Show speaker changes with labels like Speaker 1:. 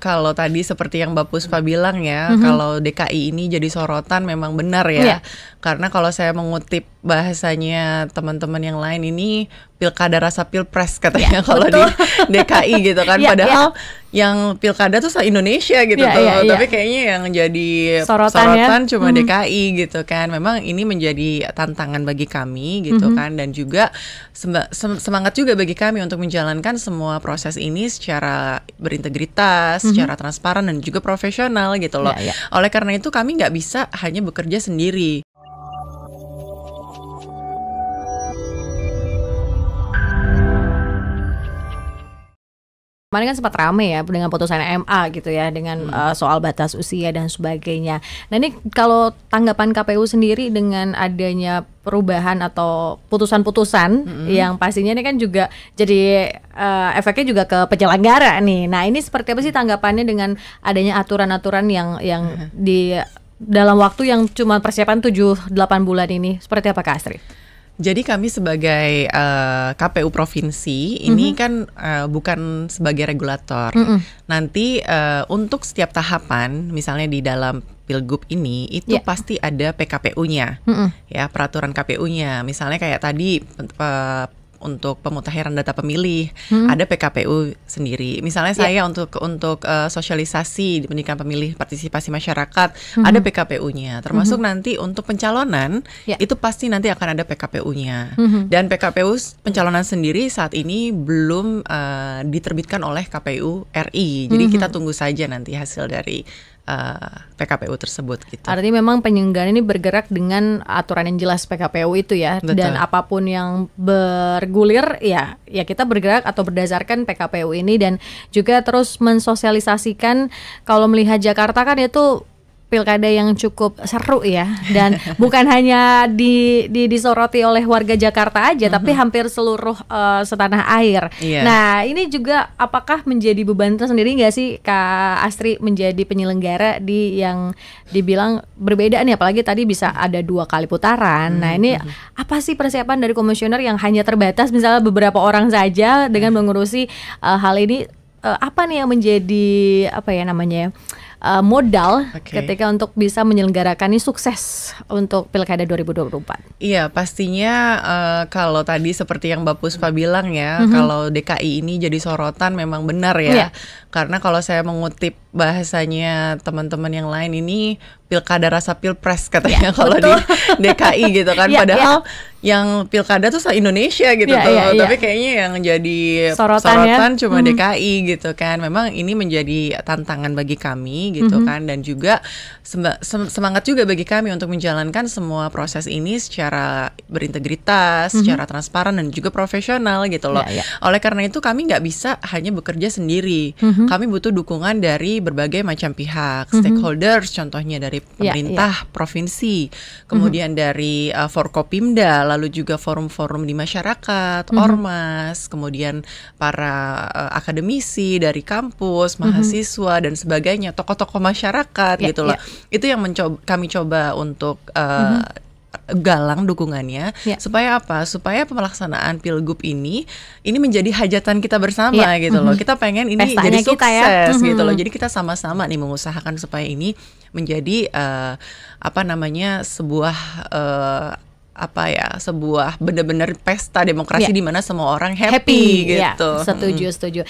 Speaker 1: kalau tadi seperti yang Mbak Puspa mm-hmm. bilang ya, mm-hmm. kalau DKI ini jadi sorotan memang benar ya. Yeah. Karena kalau saya mengutip bahasanya teman-teman yang lain ini pilkada rasa pilpres katanya yeah, kalau di DKI gitu kan yeah, iya. padahal yeah. yang pilkada tuh se Indonesia gitu yeah, tuh yeah, iya. tapi yeah. kayaknya yang jadi sorotan, ya. sorotan ya. cuma hmm. DKI gitu kan memang ini menjadi tantangan bagi kami gitu hmm. kan dan juga semangat juga bagi kami untuk menjalankan semua proses ini secara berintegritas hmm. secara transparan dan juga profesional gitu loh yeah, yeah. oleh karena itu kami nggak bisa hanya bekerja sendiri
Speaker 2: Kemarin kan sempat rame ya dengan putusan MA gitu ya dengan hmm. uh, soal batas usia dan sebagainya. Nah ini kalau tanggapan KPU sendiri dengan adanya perubahan atau putusan-putusan hmm. yang pastinya ini kan juga jadi uh, efeknya juga ke penyelenggara nih. Nah ini seperti apa sih tanggapannya dengan adanya aturan-aturan yang yang hmm. di dalam waktu yang cuma persiapan 7-8 bulan ini? Seperti apa Kak Astrid?
Speaker 1: Jadi kami sebagai uh, eh, KPU provinsi ini mm -hmm. kan uh, bukan sebagai regulator. Mm -hmm. Nanti uh, untuk setiap tahapan, misalnya di dalam pilgub ini, itu yeah. pasti ada PKPU-nya, mm -hmm. ya peraturan KPU-nya. Misalnya kayak tadi uh, untuk pemutakhiran data pemilih, hmm. ada PKPU sendiri. Misalnya yeah. saya untuk untuk uh, sosialisasi di pendidikan pemilih partisipasi masyarakat, hmm. ada PKPU-nya. Termasuk hmm. nanti untuk pencalonan yeah. itu pasti nanti akan ada PKPU-nya. Hmm. Dan PKPU pencalonan sendiri saat ini belum uh, diterbitkan oleh KPU RI. Jadi hmm. kita tunggu saja nanti hasil dari uh, eh, PKPU tersebut gitu.
Speaker 2: Artinya memang penyelenggaraan ini bergerak dengan aturan yang jelas PKPU itu ya Betul. dan apapun yang bergulir ya ya kita bergerak atau berdasarkan PKPU ini dan juga terus mensosialisasikan kalau melihat Jakarta kan itu pilkada yang cukup seru ya dan bukan hanya di, di disoroti oleh warga Jakarta aja mm-hmm. tapi hampir seluruh uh, setanah air. Yeah. Nah ini juga apakah menjadi beban tersendiri nggak sih Kak Astri menjadi penyelenggara di yang dibilang berbeda nih apalagi tadi bisa ada dua kali putaran. -hmm. Nah ini mm-hmm. apa sih persiapan dari komisioner yang hanya terbatas misalnya beberapa orang saja dengan mm-hmm. mengurusi uh, hal ini uh, apa nih yang menjadi apa ya namanya? Ya? uh, modal okay. ketika untuk bisa menyelenggarakan ini sukses untuk Pilkada 2024.
Speaker 1: Iya, pastinya uh, kalau tadi seperti yang Mbak Puspa bilang ya, mm -hmm. kalau DKI ini jadi sorotan memang benar ya. Yeah. Karena kalau saya mengutip bahasanya teman-teman yang lain ini pilkada rasa pilpres katanya yeah, kalau di DKI gitu kan yeah, iya. padahal yeah. yang pilkada tuh se Indonesia gitu yeah, tuh yeah, iya. tapi yeah. kayaknya yang jadi sorotan, ya. sorotan ya. cuma hmm. DKI gitu kan memang ini menjadi tantangan bagi kami gitu hmm. kan dan juga semangat juga bagi kami untuk menjalankan semua proses ini secara berintegritas hmm. secara transparan dan juga profesional gitu loh yeah, yeah. oleh karena itu kami nggak bisa hanya bekerja sendiri hmm. kami butuh dukungan dari berbagai macam pihak mm-hmm. stakeholders contohnya dari dari iya, pemerintah ya, ya. provinsi, mhm. kemudian mm -hmm. dari uh, Forkopimda, lalu juga forum-forum di masyarakat, mm -hmm. ormas, kemudian para uh, akademisi dari kampus, mhm. mahasiswa mm -hmm. dan sebagainya, tokoh-tokoh masyarakat ya, loh. Ya. Itu yang mencoba kami coba untuk uh, mm -hmm galang dukungannya ya. supaya apa supaya pelaksanaan pilgub ini ini menjadi hajatan kita bersama ya. gitu loh mm-hmm. kita pengen ini Pestanya jadi ya. sukses ya. gitu loh jadi kita sama-sama nih mengusahakan supaya ini menjadi uh, apa namanya sebuah uh, apa ya sebuah benar-benar pesta demokrasi yeah. di mana semua orang happy, happy ya, gitu. Yeah, mm-hmm. setuju mm.
Speaker 2: setuju.